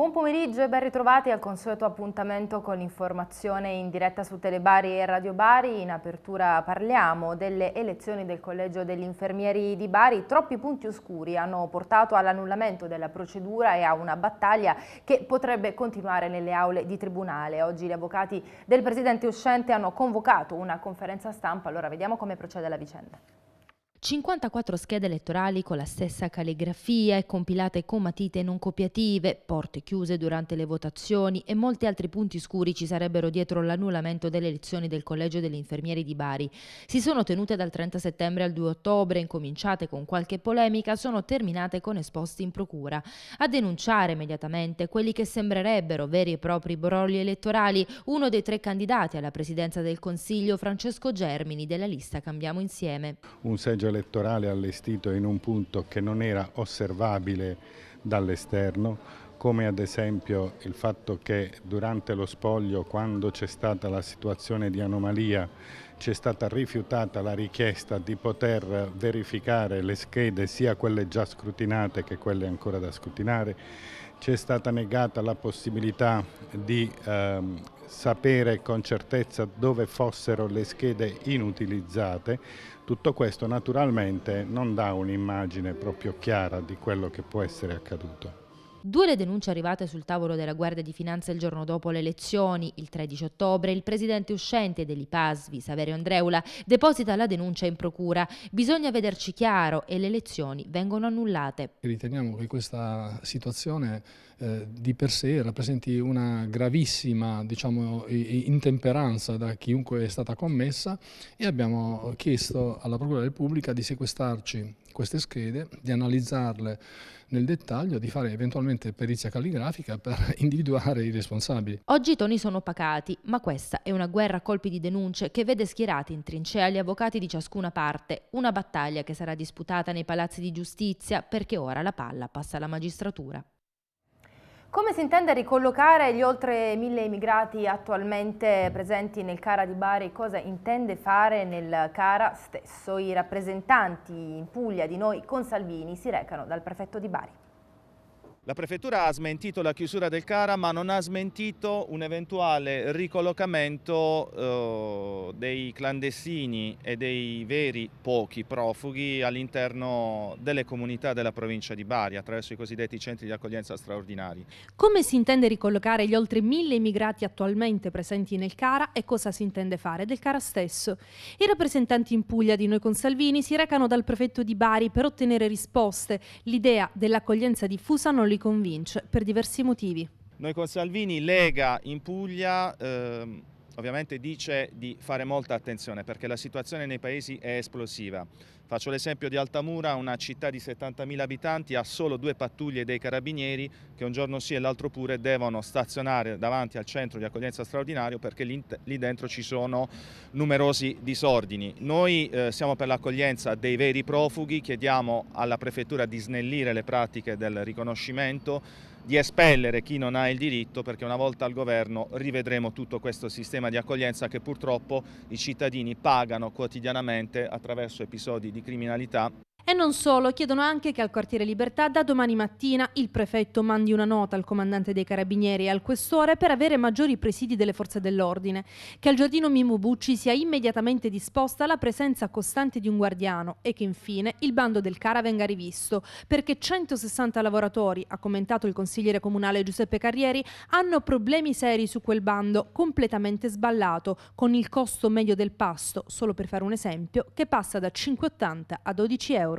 Buon pomeriggio e ben ritrovati al consueto appuntamento con l'informazione in diretta su Telebari e Radio Bari. In apertura parliamo delle elezioni del Collegio degli Infermieri di Bari. Troppi punti oscuri hanno portato all'annullamento della procedura e a una battaglia che potrebbe continuare nelle aule di tribunale. Oggi gli avvocati del presidente uscente hanno convocato una conferenza stampa, allora vediamo come procede la vicenda. 54 schede elettorali con la stessa calligrafia e compilate con matite non copiative, porte chiuse durante le votazioni e molti altri punti scuri ci sarebbero dietro l'annullamento delle elezioni del Collegio degli Infermieri di Bari. Si sono tenute dal 30 settembre al 2 ottobre, incominciate con qualche polemica, sono terminate con esposti in procura. A denunciare immediatamente quelli che sembrerebbero veri e propri brogli elettorali, uno dei tre candidati alla presidenza del Consiglio, Francesco Germini, della lista Cambiamo Insieme. Un seggio elettorale allestito in un punto che non era osservabile dall'esterno, come ad esempio il fatto che durante lo spoglio, quando c'è stata la situazione di anomalia, c'è stata rifiutata la richiesta di poter verificare le schede, sia quelle già scrutinate che quelle ancora da scrutinare, c'è stata negata la possibilità di ehm, sapere con certezza dove fossero le schede inutilizzate, tutto questo naturalmente non dà un'immagine proprio chiara di quello che può essere accaduto. Due le denunce arrivate sul tavolo della Guardia di Finanza il giorno dopo le elezioni, il 13 ottobre, il presidente uscente dell'IPASVI, Saverio Andreula, deposita la denuncia in procura. Bisogna vederci chiaro e le elezioni vengono annullate. Riteniamo che questa situazione eh, di per sé rappresenti una gravissima diciamo, intemperanza da chiunque è stata commessa e abbiamo chiesto alla Procura Repubblica di sequestrarci queste schede, di analizzarle nel dettaglio, di fare eventualmente perizia calligrafica per individuare i responsabili. Oggi i toni sono pacati, ma questa è una guerra a colpi di denunce che vede schierati in trincea gli avvocati di ciascuna parte, una battaglia che sarà disputata nei palazzi di giustizia perché ora la palla passa alla magistratura. Come si intende ricollocare gli oltre mille immigrati attualmente presenti nel CARA di Bari? Cosa intende fare nel CARA stesso? I rappresentanti in Puglia di noi con Salvini si recano dal prefetto di Bari. La prefettura ha smentito la chiusura del CARA ma non ha smentito un eventuale ricollocamento eh, dei clandestini e dei veri pochi profughi all'interno delle comunità della provincia di Bari attraverso i cosiddetti centri di accoglienza straordinari. Come si intende ricollocare gli oltre mille immigrati attualmente presenti nel CARA e cosa si intende fare del CARA stesso? I rappresentanti in Puglia di Noi con Salvini si recano dal prefetto di Bari per ottenere risposte. L'idea dell'accoglienza diffusa non li convince per diversi motivi. Noi con Salvini Lega in Puglia ehm, ovviamente dice di fare molta attenzione perché la situazione nei paesi è esplosiva. Faccio l'esempio di Altamura, una città di 70.000 abitanti, ha solo due pattuglie dei carabinieri che un giorno sì e l'altro pure devono stazionare davanti al centro di accoglienza straordinario perché lì, lì dentro ci sono numerosi disordini. Noi eh, siamo per l'accoglienza dei veri profughi, chiediamo alla prefettura di snellire le pratiche del riconoscimento di espellere chi non ha il diritto perché una volta al governo rivedremo tutto questo sistema di accoglienza che purtroppo i cittadini pagano quotidianamente attraverso episodi di criminalità. E non solo, chiedono anche che al quartiere Libertà da domani mattina il prefetto mandi una nota al comandante dei carabinieri e al questore per avere maggiori presidi delle forze dell'ordine, che al giardino Mimu Bucci sia immediatamente disposta la presenza costante di un guardiano e che infine il bando del Cara venga rivisto, perché 160 lavoratori, ha commentato il consigliere comunale Giuseppe Carrieri, hanno problemi seri su quel bando, completamente sballato, con il costo medio del pasto, solo per fare un esempio, che passa da 5,80 a 12 euro.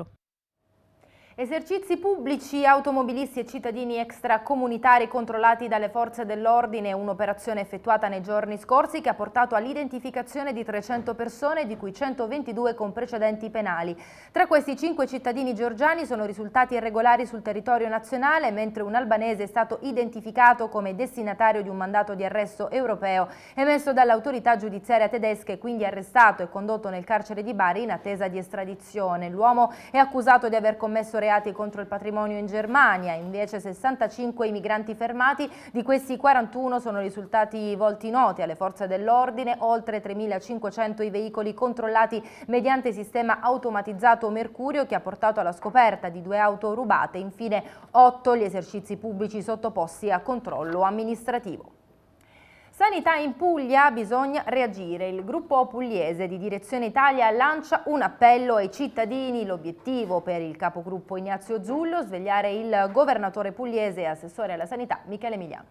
Esercizi pubblici, automobilisti e cittadini extracomunitari controllati dalle forze dell'ordine, un'operazione effettuata nei giorni scorsi che ha portato all'identificazione di 300 persone, di cui 122 con precedenti penali. Tra questi 5 cittadini georgiani sono risultati irregolari sul territorio nazionale, mentre un albanese è stato identificato come destinatario di un mandato di arresto europeo emesso dall'autorità giudiziaria tedesca e quindi arrestato e condotto nel carcere di Bari in attesa di estradizione. L'uomo è accusato di aver commesso reati reati contro il patrimonio in Germania, invece 65 i migranti fermati, di questi 41 sono risultati volti noti alle forze dell'ordine, oltre 3.500 i veicoli controllati mediante sistema automatizzato Mercurio che ha portato alla scoperta di due auto rubate, infine 8 gli esercizi pubblici sottoposti a controllo amministrativo. Sanità in Puglia bisogna reagire. Il gruppo pugliese di Direzione Italia lancia un appello ai cittadini. L'obiettivo per il capogruppo Ignazio Zullo svegliare il governatore pugliese e assessore alla sanità Michele Emiliano.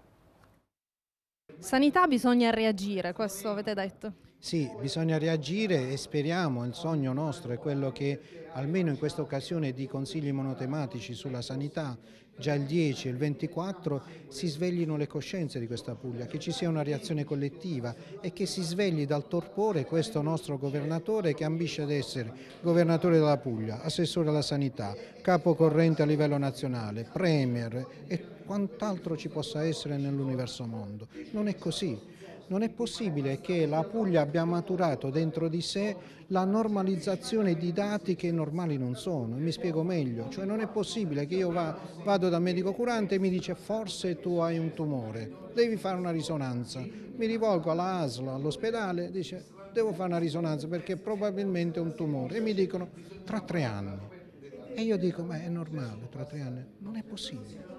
Sanità bisogna reagire, questo avete detto. Sì, bisogna reagire e speriamo, il sogno nostro è quello che almeno in questa occasione di consigli monotematici sulla sanità già il 10 e il 24 si sveglino le coscienze di questa Puglia, che ci sia una reazione collettiva e che si svegli dal torpore questo nostro governatore che ambisce ad essere governatore della Puglia, assessore alla sanità, capo corrente a livello nazionale, premier e quant'altro ci possa essere nell'universo mondo. Non è così. Non è possibile che la Puglia abbia maturato dentro di sé la normalizzazione di dati che normali non sono. Mi spiego meglio, cioè non è possibile che io va, vado da medico curante e mi dice forse tu hai un tumore, devi fare una risonanza. Mi rivolgo alla ASL, all'ospedale, dice devo fare una risonanza perché probabilmente è un tumore e mi dicono tra tre anni. E io dico ma è normale tra tre anni? Non è possibile.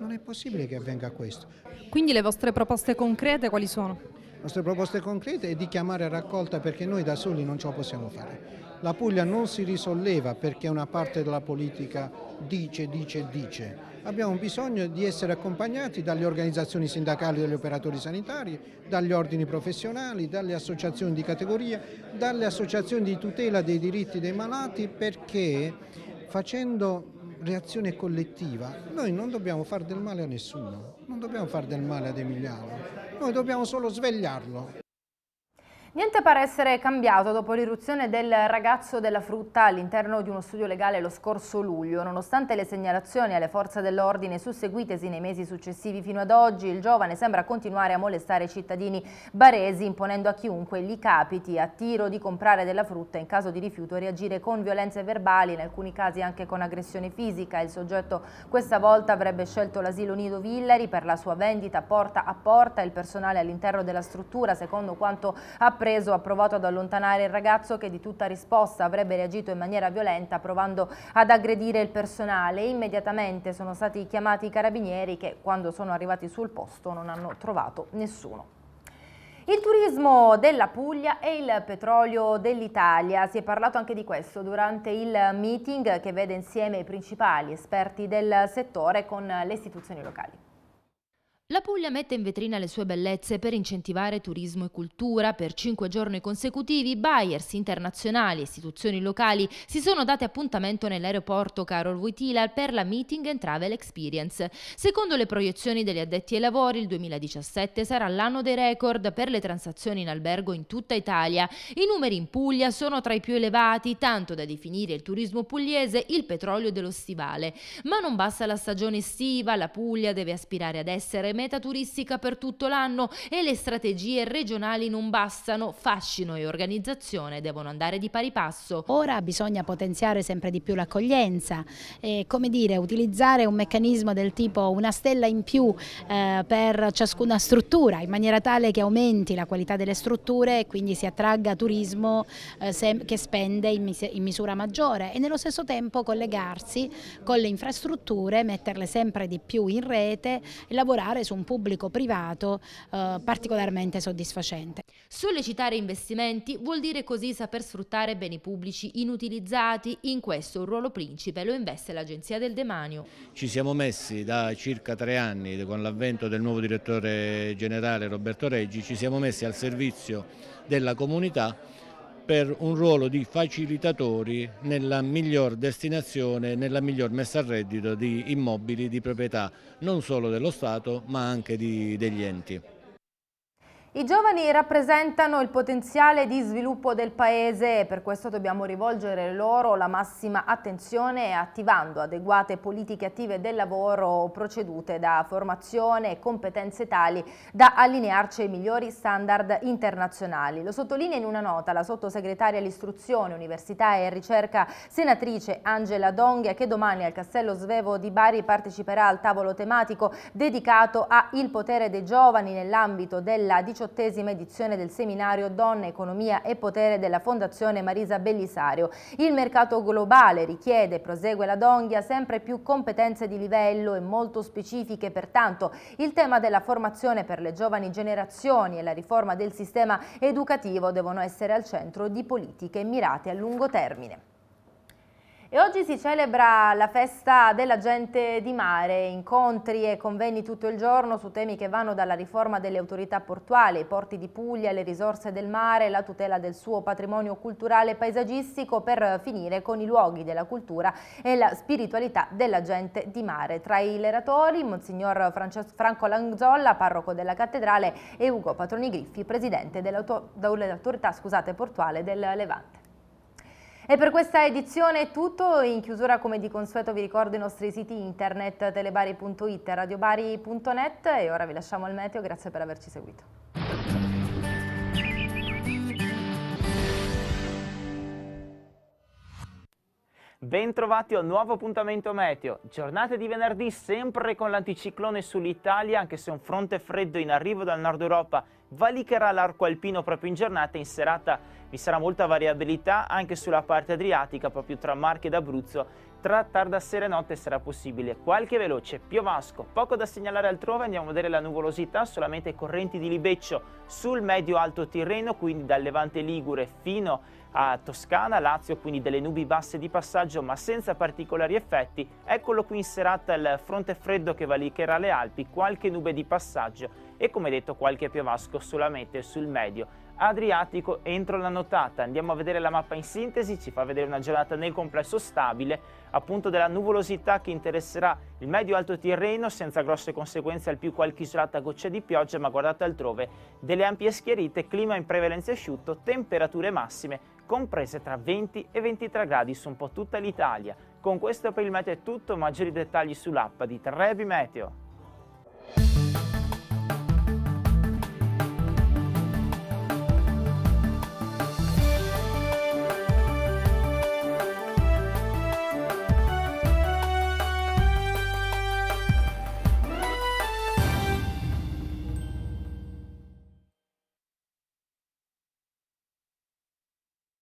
Non è possibile che avvenga questo. Quindi le vostre proposte concrete quali sono? Le nostre proposte concrete è di chiamare a raccolta perché noi da soli non ce la possiamo fare. La Puglia non si risolleva perché una parte della politica dice, dice, dice. Abbiamo bisogno di essere accompagnati dalle organizzazioni sindacali degli operatori sanitari, dagli ordini professionali, dalle associazioni di categoria, dalle associazioni di tutela dei diritti dei malati perché facendo reazione collettiva. Noi non dobbiamo fare del male a nessuno, non dobbiamo fare del male ad Emiliano, noi dobbiamo solo svegliarlo. Niente pare essere cambiato dopo l'irruzione del ragazzo della frutta all'interno di uno studio legale lo scorso luglio. Nonostante le segnalazioni alle forze dell'ordine susseguitesi nei mesi successivi fino ad oggi, il giovane sembra continuare a molestare i cittadini baresi imponendo a chiunque gli capiti a tiro di comprare della frutta in caso di rifiuto e reagire con violenze verbali, in alcuni casi anche con aggressione fisica. Il soggetto questa volta avrebbe scelto l'asilo Nido Villari per la sua vendita porta a porta. Il personale all'interno della struttura, secondo quanto appunto preso ha provato ad allontanare il ragazzo che di tutta risposta avrebbe reagito in maniera violenta provando ad aggredire il personale. Immediatamente sono stati chiamati i carabinieri che quando sono arrivati sul posto non hanno trovato nessuno. Il turismo della Puglia e il petrolio dell'Italia, si è parlato anche di questo durante il meeting che vede insieme i principali esperti del settore con le istituzioni locali. La Puglia mette in vetrina le sue bellezze per incentivare turismo e cultura. Per cinque giorni consecutivi buyers internazionali e istituzioni locali si sono date appuntamento nell'aeroporto Carol Wojtyla per la Meeting and Travel Experience. Secondo le proiezioni degli addetti ai lavori, il 2017 sarà l'anno dei record per le transazioni in albergo in tutta Italia. I numeri in Puglia sono tra i più elevati, tanto da definire il turismo pugliese il petrolio dello stivale. Ma non basta la stagione estiva, la Puglia deve aspirare ad essere meta turistica per tutto l'anno e le strategie regionali non bastano, fascino e organizzazione devono andare di pari passo. Ora bisogna potenziare sempre di più l'accoglienza, eh, come dire, utilizzare un meccanismo del tipo una stella in più eh, per ciascuna struttura, in maniera tale che aumenti la qualità delle strutture e quindi si attragga turismo eh, che spende in, mis in misura maggiore e nello stesso tempo collegarsi con le infrastrutture, metterle sempre di più in rete e lavorare su su un pubblico privato eh, particolarmente soddisfacente. Sollecitare investimenti vuol dire così saper sfruttare beni pubblici inutilizzati, in questo un ruolo principe lo investe l'Agenzia del Demanio. Ci siamo messi da circa tre anni con l'avvento del nuovo direttore generale Roberto Reggi, ci siamo messi al servizio della comunità per un ruolo di facilitatori nella miglior destinazione, nella miglior messa a reddito di immobili di proprietà non solo dello Stato ma anche di, degli enti. I giovani rappresentano il potenziale di sviluppo del Paese e per questo dobbiamo rivolgere loro la massima attenzione attivando adeguate politiche attive del lavoro procedute da formazione e competenze tali da allinearci ai migliori standard internazionali. Lo sottolinea in una nota la sottosegretaria all'istruzione, università e ricerca senatrice Angela Donghia che domani al Castello Svevo di Bari parteciperà al tavolo tematico dedicato a Il potere dei giovani nell'ambito della 19 diciottesima edizione del seminario Donne, Economia e Potere della Fondazione Marisa Bellisario. Il mercato globale richiede, prosegue la Donghia, sempre più competenze di livello e molto specifiche, pertanto il tema della formazione per le giovani generazioni e la riforma del sistema educativo devono essere al centro di politiche mirate a lungo termine. E oggi si celebra la festa della gente di mare, incontri e convegni tutto il giorno su temi che vanno dalla riforma delle autorità portuali, i porti di Puglia, le risorse del mare, la tutela del suo patrimonio culturale e paesaggistico per finire con i luoghi della cultura e la spiritualità della gente di mare. Tra i leratori, Monsignor Francesco Franco Lanzolla, parroco della cattedrale e Ugo Patroni Griffi, presidente dell'autorità portuale del Levante. E per questa edizione è tutto, in chiusura come di consueto vi ricordo i nostri siti internet telebari.it, radiobari.net e ora vi lasciamo al meteo, grazie per averci seguito. Bentrovati a un nuovo appuntamento meteo. Giornate di venerdì sempre con l'anticiclone sull'Italia, anche se un fronte freddo in arrivo dal nord Europa valicherà l'arco alpino proprio in giornata e in serata vi sarà molta variabilità anche sulla parte adriatica, proprio tra Marche ed Abruzzo. Tra tarda sera e notte sarà possibile qualche veloce piovasco. Poco da segnalare altrove, andiamo a vedere la nuvolosità, solamente correnti di libeccio sul medio-alto Tirreno, quindi dal Levante Ligure fino a Toscana, Lazio, quindi delle nubi basse di passaggio ma senza particolari effetti. Eccolo qui in serata il fronte freddo che valicherà le Alpi, qualche nube di passaggio e come detto qualche piovasco solamente sul medio Adriatico entro la nottata. Andiamo a vedere la mappa in sintesi, ci fa vedere una giornata nel complesso stabile, appunto della nuvolosità che interesserà il medio-alto Tirreno senza grosse conseguenze al più qualche isolata goccia di pioggia, ma guardate altrove, delle ampie schierite, clima in prevalenza asciutto, temperature massime comprese tra 20 e 23 gradi su un po' tutta l'Italia. Con questo per il meteo è tutto, maggiori dettagli sull'app di Trebi Meteo.